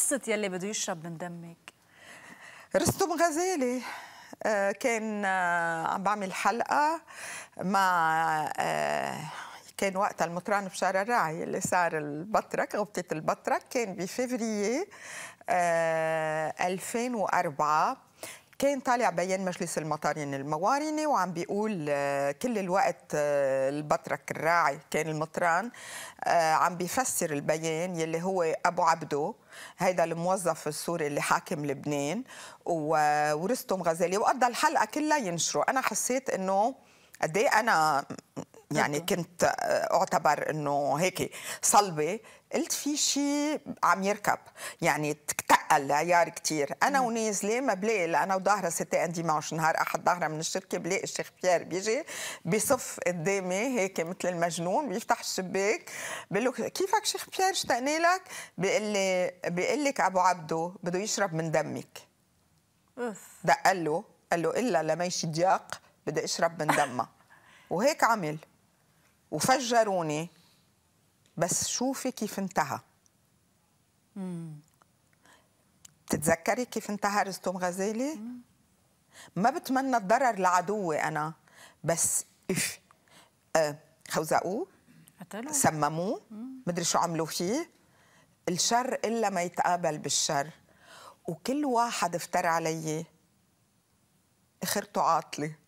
قصة يلي بده يشرب من دمك؟ رستم غزالي آه، كان آه، عم بعمل حلقة مع آه، كان وقتها المطران بشارع الراعي اللي صار البطرك غبطة البطرك كان بفيفريي 2004 كان طالع بيان مجلس المطارين الموارنة وعم بيقول آه، كل الوقت آه، البطرك الراعي كان المطران آه، عم بيفسر البيان يلي هو أبو عبده هيدا الموظف السوري اللي حاكم لبنان ورستم غزالي وقضى الحلقة كلها ينشره أنا حسيت أنه قد إيه أنا يعني كنت اعتبر انه هيك صلبه قلت في شيء عم يركب يعني عيار كثير انا ونازله ما بلاقي انا وظاهره ستة ان ديمانش نهار احد ظاهره من الشركه بلاقي الشيخ بيير بيجي بصف قدامي هيك مثل المجنون بيفتح الشباك بقول له كيفك شيخ بيير اشتقنا لك بيقول لي بيقول لك ابو عبده بده يشرب من دمك دق له قال له الا يشي ضياق بدي اشرب من دمها وهيك عمل وفجروني بس شوفي كيف انتهى بتتذكري كيف انتهى رستم غزالي؟ ما بتمنى الضرر لعدوي انا بس اف آه، خوزقوه سمموه مدري شو عملوا فيه الشر الا ما يتقابل بالشر وكل واحد افترى علي اخرته عاطله